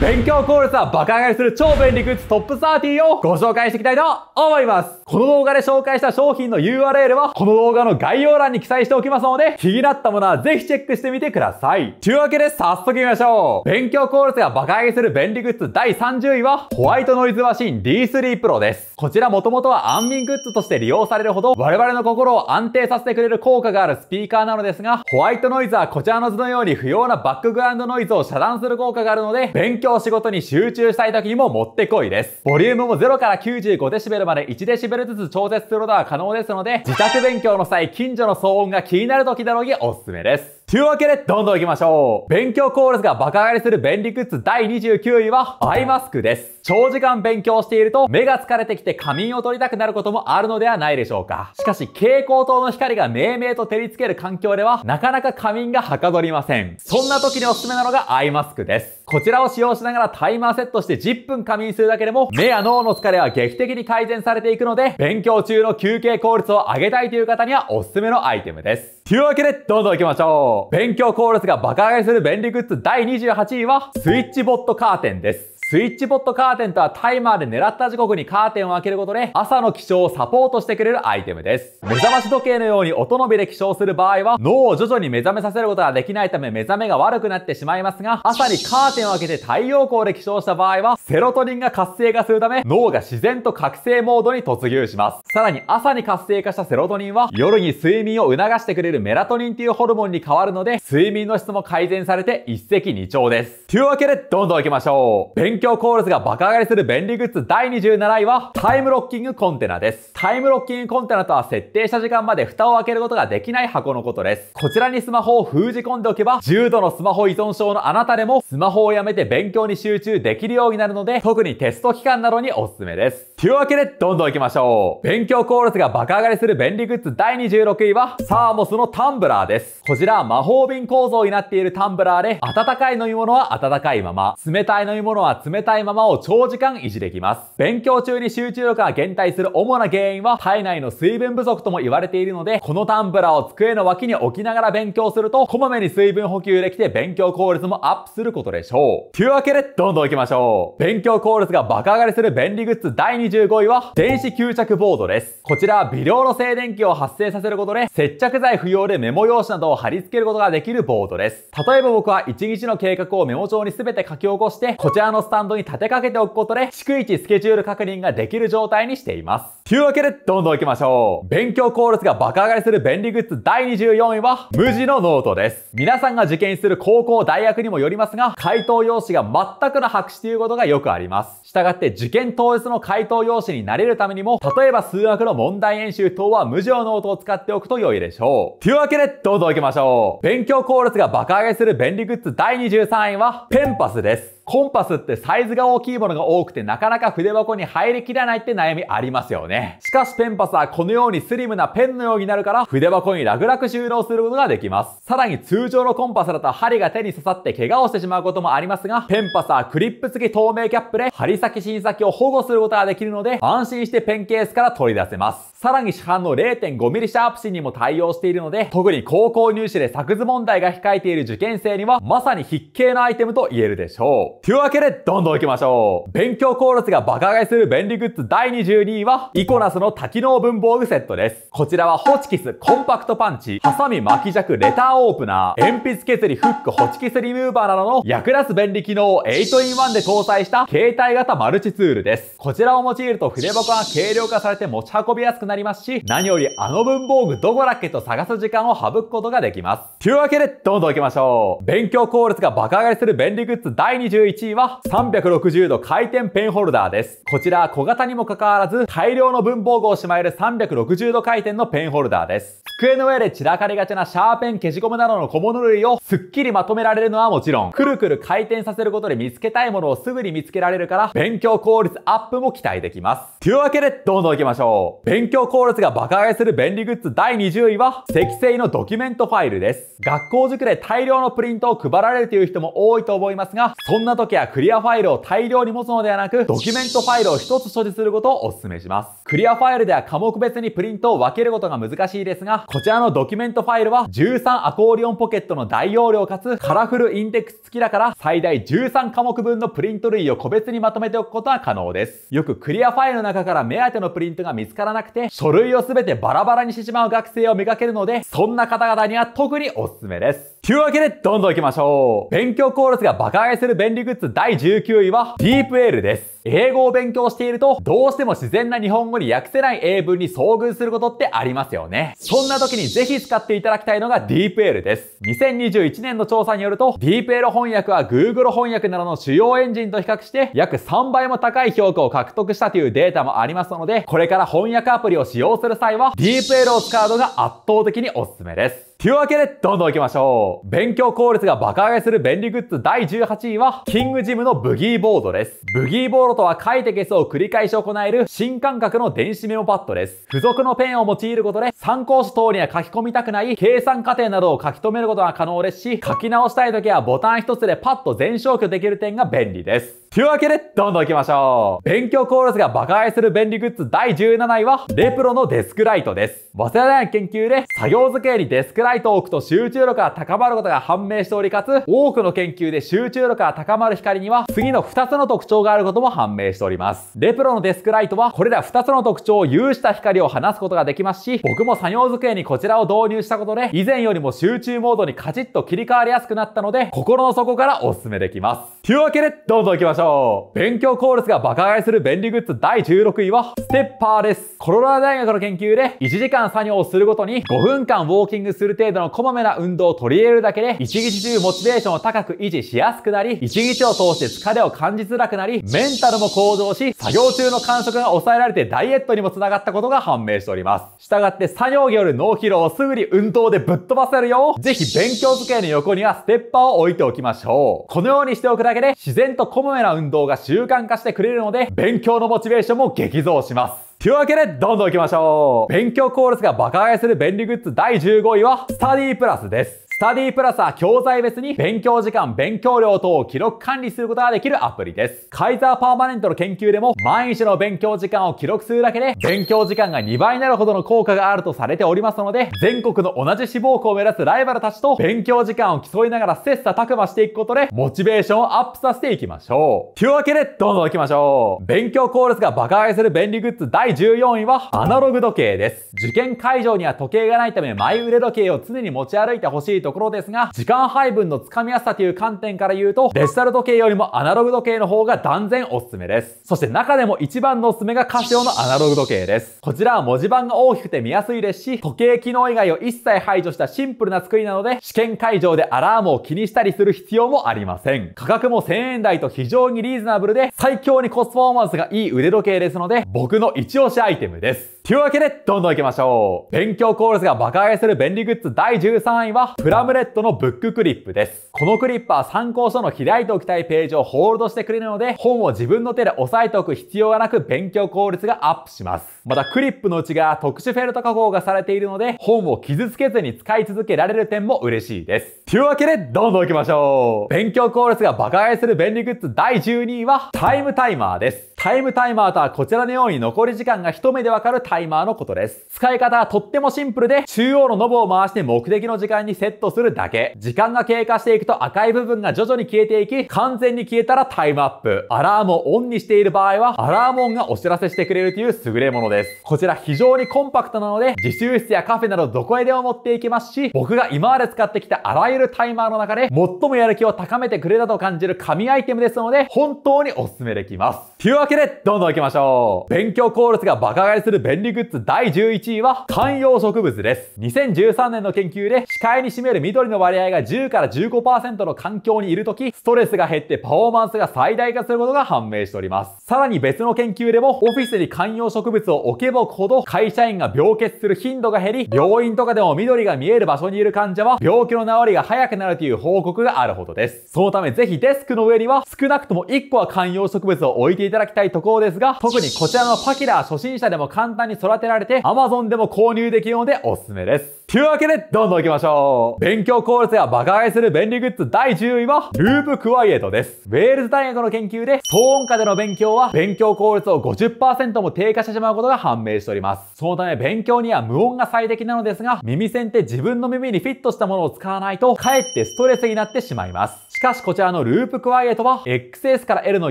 勉強効率は爆上がりする超便利グッズトップ30をご紹介していきたいと思います。この動画で紹介した商品の URL はこの動画の概要欄に記載しておきますので気になったものはぜひチェックしてみてください。というわけで早速行きましょう。勉強効率が爆上げする便利グッズ第30位はホワイトノイズマシン D3 Pro です。こちらもともとは安眠グッズとして利用されるほど我々の心を安定させてくれる効果があるスピーカーなのですがホワイトノイズはこちらの図のように不要なバックグラウンドノイズを遮断する効果があるので勉強仕事に集中したい時にももってこいです。ボリュームも0から 95dB まで 1dB ずつ調節することは可能ですので、自宅勉強の際、近所の騒音が気になる時なのにおすすめです。というわけで、どんどん行きましょう。勉強効率がバカ上がりする便利グッズ第29位は、アイマスクです。長時間勉強していると、目が疲れてきて仮眠を取りたくなることもあるのではないでしょうか。しかし、蛍光灯の光が明明と照りつける環境では、なかなか仮眠がはかどりません。そんな時におすすめなのがアイマスクです。こちらを使用しながらタイマーセットして10分仮眠するだけでも、目や脳の疲れは劇的に改善されていくので、勉強中の休憩効率を上げたいという方にはおすすめのアイテムです。というわけで、どうぞ行きましょう。勉強効率が爆上がりする便利グッズ第28位は、スイッチボットカーテンです。スイッチポットカーテンとはタイマーで狙った時刻にカーテンを開けることで朝の起床をサポートしてくれるアイテムです。目覚まし時計のように音のびで起床する場合は脳を徐々に目覚めさせることができないため目覚めが悪くなってしまいますが朝にカーテンを開けて太陽光で起床した場合はセロトニンが活性化するため脳が自然と覚醒モードに突入します。さらに朝に活性化したセロトニンは夜に睡眠を促してくれるメラトニンというホルモンに変わるので睡眠の質も改善されて一石二鳥です。というわけでどんどん行きましょう。強コールスが爆上がりする便利グッズ第27位は、タイムロッキングコンテナです。タイムロッキングコンテナとは設定した時間まで蓋を開けることができない箱のことです。こちらにスマホを封じ込んでおけば、重度のスマホ依存症のあなたでも、スマホをやめて勉強に集中できるようになるので、特にテスト期間などにおすすめです。というわけで、どんどん行きましょう。勉強効率が爆上がりする便利グッズ第26位は、サーモスのタンブラーです。こちら、魔法瓶構造になっているタンブラーで、温かい飲み物は温かいまま、冷たい飲み物は冷たいままを長時間維持できます。勉強中に集中力が減退する主な原因は、体内の水分不足とも言われているので、このタンブラーを机の脇に置きながら勉強すると、こまめに水分補給できて勉強効率もアップすることでしょう。というわけで、どんどん行きましょう。勉強効率が爆上がりする便利グッズ第26 25位は、電子吸着ボードです。こちら、微量の静電気を発生させることで、接着剤不要でメモ用紙などを貼り付けることができるボードです。例えば僕は1日の計画をメモ帳に全て書き起こして、こちらのスタンドに立てかけておくことで、逐一スケジュール確認ができる状態にしています。というわけで、どんどん行きましょう。勉強効率が爆上がりする便利グッズ第24位は、無地のノートです。皆さんが受験する高校、大学にもよりますが、回答用紙が全くの白紙ということがよくあります。したがって受験当日の回答用紙になれるためにも、例えば数学の問題演習等は無常の音を使っておくと良いでしょう。というわけで、どうぞ行きましょう。勉強効率が爆上げする便利グッズ第23位は、ペンパスです。コンパスってサイズが大きいものが多くてなかなか筆箱に入りきらないって悩みありますよね。しかしペンパスはこのようにスリムなペンのようになるから筆箱に楽々収納することができます。さらに通常のコンパスだと針が手に刺さって怪我をしてしまうこともありますが、ペンパスはクリップ付き透明キャップで針先芯先を保護することができるので安心してペンケースから取り出せます。さらに市販の 0.5mm シャープ紙にも対応しているので、特に高校入試で作図問題が控えている受験生には、まさに必携のアイテムと言えるでしょう。というわけで、どんどん行きましょう。勉強効率がバカ買いする便利グッズ第22位は、イコナスの多機能文房具セットです。こちらはホチキス、コンパクトパンチ、ハサミ巻き尺、レターオープナー、鉛筆削り、フック、ホチキスリムーバーなどの役立つ便利機能を8 in 1で搭載した携帯型マルチツールです。こちらを用いると筆箱が軽量化されて持ち運びやすくななりますし、何よりあの文房具どこだっけと探す時間を省くことができます。というわけで、どんどん行きましょう。勉強効率が爆上がりする便利グッズ第21位は、360度回転ペンホルダーです。こちら小型にもかかわらず、大量の文房具をしまえる360度回転のペンホルダーです。机の上で散らかりがちなシャーペン、消しゴムなどの小物類をすっきりまとめられるのはもちろん、くるくる回転させることで見つけたいものをすぐに見つけられるから、勉強効率アップも期待できます。というわけで、どんどん行きましょう。勉強業効率が爆上がりする便利グッズ第20位は、積成のドキュメントファイルです。学校塾で大量のプリントを配られるという人も多いと思いますが、そんな時はクリアファイルを大量に持つのではなく、ドキュメントファイルを一つ所持することをお勧めします。クリアファイルでは科目別にプリントを分けることが難しいですが、こちらのドキュメントファイルは13アコーディオンポケットの大容量かつカラフルインデックス付きだから最大13科目分のプリント類を個別にまとめておくことは可能です。よくクリアファイルの中から目当てのプリントが見つからなくて、書類を全てバラバラにしてしまう学生をめがけるので、そんな方々には特におすすめです。というわけで、どんどん行きましょう。勉強コーラスが爆買いする便利グッズ第19位は、ディープエールです。英語を勉強していると、どうしても自然な日本語に訳せない英文に遭遇することってありますよね。そんな時にぜひ使っていただきたいのがディープエールです。2021年の調査によると、ディープエール翻訳は Google 翻訳などの主要エンジンと比較して約3倍も高い評価を獲得したというデータもありますので、これから翻訳アプリを使用する際は、ディープエールを使うのが圧倒的におすすめです。というわけで、どんどん行きましょう。勉強効率が爆上がりする便利グッズ第18位は、キングジムのブギーボードです。ブギーボードとは書いて消すを繰り返し行える新感覚の電子メモパッドです。付属のペンを用いることで、参考書等には書き込みたくない計算過程などを書き留めることが可能ですし、書き直したい時はボタン一つでパッと全消去できる点が便利です。というわけで、どんどん行きましょう。勉強コーラスが爆買いする便利グッズ第17位は、レプロのデスクライトです。早稲田大学研究で、作業机にデスクライトを置くと集中力が高まることが判明しており、かつ、多くの研究で集中力が高まる光には、次の2つの特徴があることも判明しております。レプロのデスクライトは、これら2つの特徴を有した光を放つことができますし、僕も作業机にこちらを導入したことで、以前よりも集中モードにカチッと切り替わりやすくなったので、心の底からお勧めできます。というわけで、どんどん行きましょう。ょう。勉強効率が爆買いする便利グッズ第16位は、ステッパーです。コロラ大学の研究で、1時間作業をするごとに5分間ウォーキングする程度のこまめな運動を取り入れるだけで、1日中モチベーションを高く維持しやすくなり、1日を通して疲れを感じづらくなり、メンタルも向上し、作業中の感触が抑えられてダイエットにも繋がったことが判明しております。したがって作業による脳疲労をすぐに運動でぶっ飛ばせるよぜひ勉強机の横にはステッパーを置いておきましょう。このようにしておくだけで、自然とこまめなな運動が習慣化してくれるので、勉強のモチベーションも激増します。というわけで、どんどん行きましょう勉強効率が爆上がりする便利グッズ第15位は、スタディプラスです。スタディプラスは教材別に勉強時間、勉強量等を記録管理することができるアプリです。カイザーパーマネントの研究でも毎日の勉強時間を記録するだけで勉強時間が2倍になるほどの効果があるとされておりますので全国の同じ志望校を目指すライバルたちと勉強時間を競いながら切磋琢磨していくことでモチベーションをアップさせていきましょう。というわけでどんどん行きましょう。勉強効率が爆上げする便利グッズ第14位はアナログ時計です。受験会場には時計がないため前売れ時計を常に持ち歩いてほしいところですが、時間配分のつかみやすさという観点から言うと、デジタル時計よりもアナログ時計の方が断然おすすめです。そして中でも一番のおすすめがカシオのアナログ時計です。こちらは文字盤が大きくて見やすいですし、時計機能以外を一切排除したシンプルな作りなので、試験会場でアラームを気にしたりする必要もありません。価格も1000円台と非常にリーズナブルで、最強にコスパフォーマンスがいい腕時計ですので、僕の一押しアイテムです。というわけで、どんどん行きましょう。勉強効率が爆買いする便利グッズ第13位は、プラムレッドのブッククリップです。このクリップは参考書の開いておきたいページをホールドしてくれるので、本を自分の手で押さえておく必要がなく勉強効率がアップします。またクリップの内側特殊フェルト加工がされているので、本を傷つけずに使い続けられる点も嬉しいです。というわけで、どんどん行きましょう。勉強効率が爆買いする便利グッズ第12位は、タイムタイマーです。タイムタイマーとはこちらのように残り時間が一目でわかるタイマーのことです。使い方はとってもシンプルで、中央のノブを回して目的の時間にセットするだけ。時間が経過していくと赤い部分が徐々に消えていき、完全に消えたらタイムアップ。アラームをオンにしている場合は、アラーム音がお知らせしてくれるという優れものです。です。こちら非常にコンパクトなので、自習室やカフェなどどこへでも持っていけますし、僕が今まで使ってきたあらゆるタイマーの中で、最もやる気を高めてくれたと感じる神アイテムですので、本当にお勧めできます。というわけで、どんどん行きましょう。勉強効率がバカ買いする便利グッズ第11位は、観葉植物です。2013年の研究で、視界に占める緑の割合が10から15%の環境にいるとき、ストレスが減ってパフォーマンスが最大化することが判明しております。さらに別の研究でも、オフィスに観葉植物を置けば置くほど会社員が病欠する頻度が減り、病院とかでも緑が見える場所にいる患者は病気の治りが早くなるという報告があるほどです。そのためぜひデスクの上には少なくとも1個は観葉植物を置いていただきたいところですが、特にこちらのパキラー初心者でも簡単に育てられて Amazon でも購入できるのでおすすめです。というわけで、どんどん行きましょう。勉強効率や爆買いする便利グッズ第10位は、ループクワイエットです。ウェールズ大学の研究で、騒音下での勉強は、勉強効率を50%も低下してしまうことが判明しております。そのため、勉強には無音が最適なのですが、耳栓って自分の耳にフィットしたものを使わないと、かえってストレスになってしまいます。しかし、こちらのループクワイエットは、XS から L の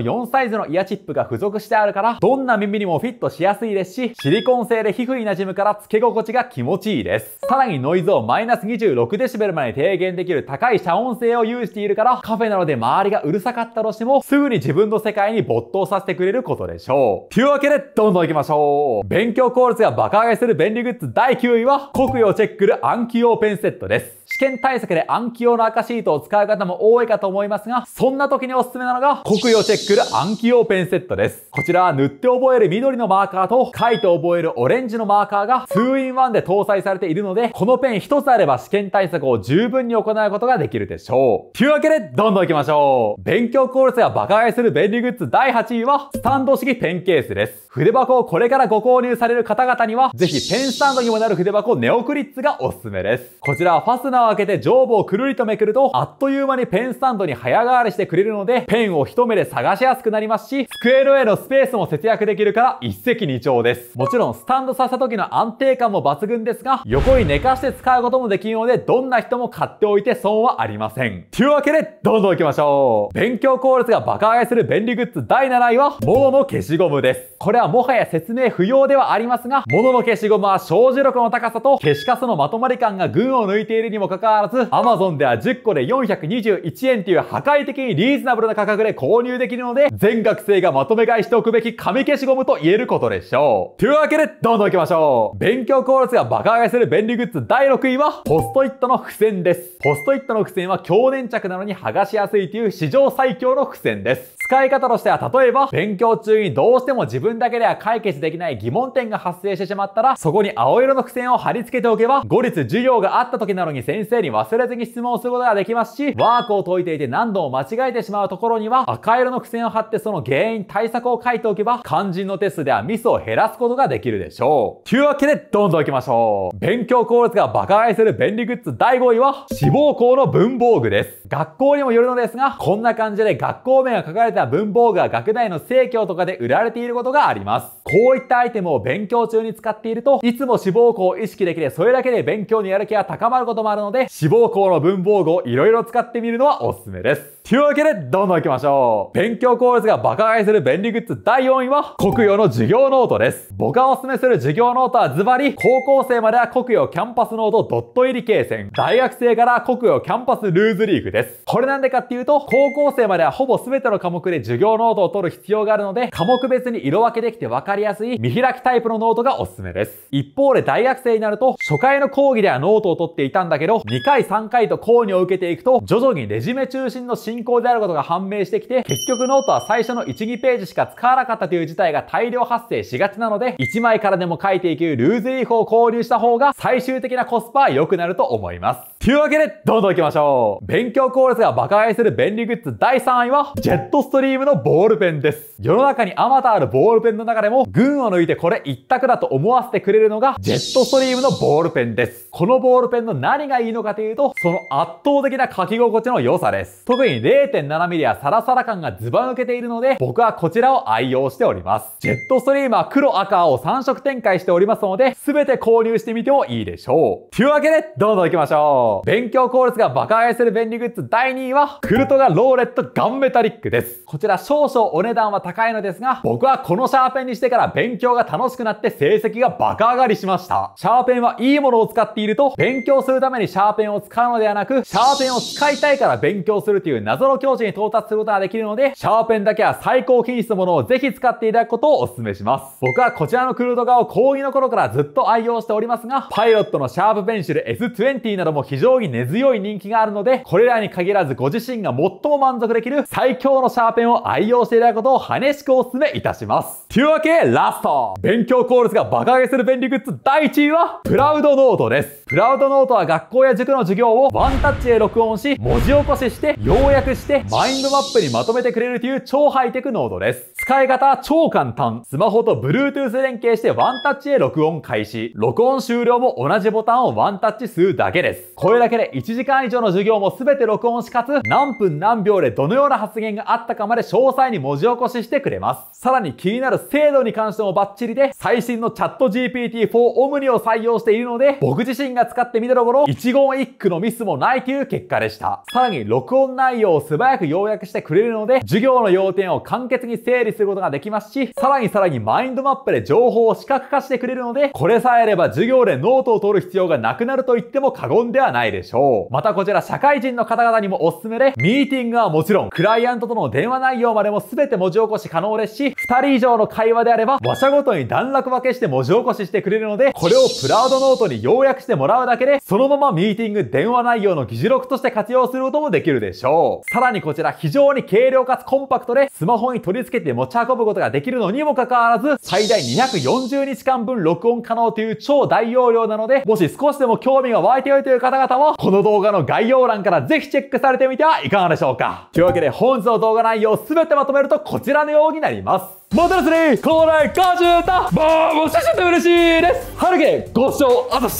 4サイズのイヤチップが付属してあるから、どんな耳にもフィットしやすいですし、シリコン製で皮膚に馴染むから、付け心地が気持ちいいです。さらに単ノイズをマイナス26デシベルまで低減できる高い遮音性を有しているから、カフェなので周りがうるさかったとしても、すぐに自分の世界に没頭させてくれることでしょう。というわけで、どんどん行きましょう。勉強効率が爆上がりする便利グッズ第9位は、黒曜チェックル暗記用ペンセットです。試験対策で暗記用の赤シートを使う方も多いかと思いますが、そんな時におすすめなのが、国用チェックル暗記用ペンセットです。こちらは塗って覚える緑のマーカーと、書いて覚えるオレンジのマーカーが 2in1 で搭載されているので、このペン1つあれば試験対策を十分に行うことができるでしょう。というわけで、どんどん行きましょう。勉強効率が爆買いする便利グッズ第8位は、スタンド式ペンケースです。筆箱をこれからご購入される方々には、ぜひペンスタンドにもなる筆箱ネオクリッツがおすすめです。こちらはファスナーを開けて上部をくるりとめくると、あっという間にペンスタンドに早変わりしてくれるので、ペンを一目で探しやすくなりますし、机の上のスペースも節約できるから一石二鳥です。もちろんスタンドさせた時の安定感も抜群ですが、横に寝かして使うこともできるので、どんな人も買っておいて損はありません。というわけで、どうぞ行きましょう。勉強効率が爆上がりする便利グッズ第7位は、もうの消しゴムです。これはもはや説明不要ではありますが、物の消しゴムは生じ力の高さと消しカスのまとまり感が群を抜いているにもかかわらず、Amazon では10個で421円という破壊的にリーズナブルな価格で購入できるので、全学生がまとめ買いしておくべき紙消しゴムと言えることでしょう。というわけで、どんどん行きましょう。勉強効率がバカ上がりする便利グッズ第6位は、ポストイットの付箋です。ポストイットの付箋は強粘着なのに剥がしやすいという史上最強の付箋です。使い方としては、例えば、勉強中にどうしても自分だけけでは解決できない疑問点が発生してしまったら、そこに青色の付箋を貼り付けておけば、後日授業があった時なのに先生に忘れずに質問をすることができますし、ワークを解いていて何度も間違えてしまうところには、赤色の付箋を貼ってその原因対策を書いておけば、肝心のテストではミスを減らすことができるでしょう。というわけで、どんどん行きましょう。勉強効率が爆買いする便利グッズ第5位は、志望校の文房具です。学校にもよるのですが、こんな感じで学校名が書かれた文房具が学内の生協とかで売られていることがありります。こういったアイテムを勉強中に使っていると、いつも志望校を意識できて、それだけで勉強にやる気が高まることもあるので、志望校の文房具をいろいろ使ってみるのはおすすめです。というわけで、どんどん行きましょう。勉強効率が爆買いする便利グッズ第4位は、国用の授業ノートです。僕がおすすめする授業ノートはズバリ、高校生までは国用キャンパスノートドット入り形線。大学生から国用キャンパスルーズリーフです。これなんでかっていうと、高校生まではほぼ全ての科目で授業ノートを取る必要があるので、科目別に色分けできて分かりやすい見開きタイプのノートがおすすめです。一方で大学生になると、初回の講義ではノートを取っていたんだけど、2回3回と講義を受けていくと、徐々にレジメ中心の新進行であることが判明してきて、結局ノートは最初の1、2ページしか使わなかったという事態が大量発生しがちなので、1枚からでも書いていけるルーズリーフを購入した方が最終的なコスパは良くなると思います。というわけで、どんどん行きましょう。勉強効率が爆買いする便利グッズ第3位は、ジェットストリームのボールペンです。世の中にあまたあるボールペンの中でも、群を抜いてこれ一択だと思わせてくれるのが、ジェットストリームのボールペンです。このボールペンの何がいいのかというと、その圧倒的な書き心地の良さです。特に 0.7mm やサラサラ感がズバ抜けているので、僕はこちらを愛用しております。ジェットストリームは黒赤を3色展開しておりますので、すべて購入してみてもいいでしょう。というわけで、どんどん行きましょう。勉強効率が爆上がりする便利グッズ第2位は、クルトガローレットガンメタリックです。こちら少々お値段は高いのですが、僕はこのシャーペンにしてから勉強が楽しくなって成績が爆上がりしました。シャーペンはいいものを使っていると、勉強するためにシャーペンを使うのではなく、シャーペンを使いたいから勉強するという謎の境地に到達することができるので、シャーペンだけは最高品質のものをぜひ使っていただくことをお勧めします。僕はこちらのクルード画を講義の頃からずっと愛用しておりますが、パイロットのシャープペンシル S20 なども非常に根強い人気があるので、これらに限らずご自身が最も満足できる最強のシャーペンを愛用していただくことを激しくお勧めいたします。というわけで、ラスト勉強効率が爆上げする便利グッズ第1位は、プラウドノートです。プラウドノートは学校や塾の授業をワンタッチで録音し、文字起こしして、ようして、マインドマップにまとめてくれるという超ハイテクノードです。使い方超簡単。スマホと Bluetooth 連携してワンタッチで録音開始。録音終了も同じボタンをワンタッチするだけです。これだけで1時間以上の授業も全て録音しかつ、何分何秒でどのような発言があったかまで詳細に文字起こししてくれます。さらに気になる精度に関してもバッチリで、最新のチャット GPT-4 オムニを採用しているので、僕自身が使ってみたところ、一言一句のミスもないという結果でした。さらに録音内容を素早く要約してくれるので、授業の要点を簡潔に整理することができますし、さらにさらにマインドマップで情報を視覚化してくれるので、これさえあれば授業でノートを取る必要がなくなると言っても過言ではないでしょう。またこちら社会人の方々にもおすすめで、ミーティングはもちろん、クライアントとの電話内容までも全て文字起こし可能ですし、2人以上の会話であれば、話者ごとに段落分けして文字起こししてくれるので、これをプラウドノートに要約してもらうだけで、そのままミーティング、電話内容の議事録として活用することもできるでしょう。さらにこちら非常に軽量かつコンパクトで、スマホに取り付けて持ち運ぶことができるのにもかかわらず、最大240日間分録音可能という超大容量なので、もし少しでも興味が湧いていという方々は、この動画の概要欄からぜひチェックされてみてはいかがでしょうか。というわけで本日の動画内容すべてまとめるとこちらのようになります。モデル3、コー50と、もう、もしし嬉しいです。春毛、ご視聴あざし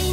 た。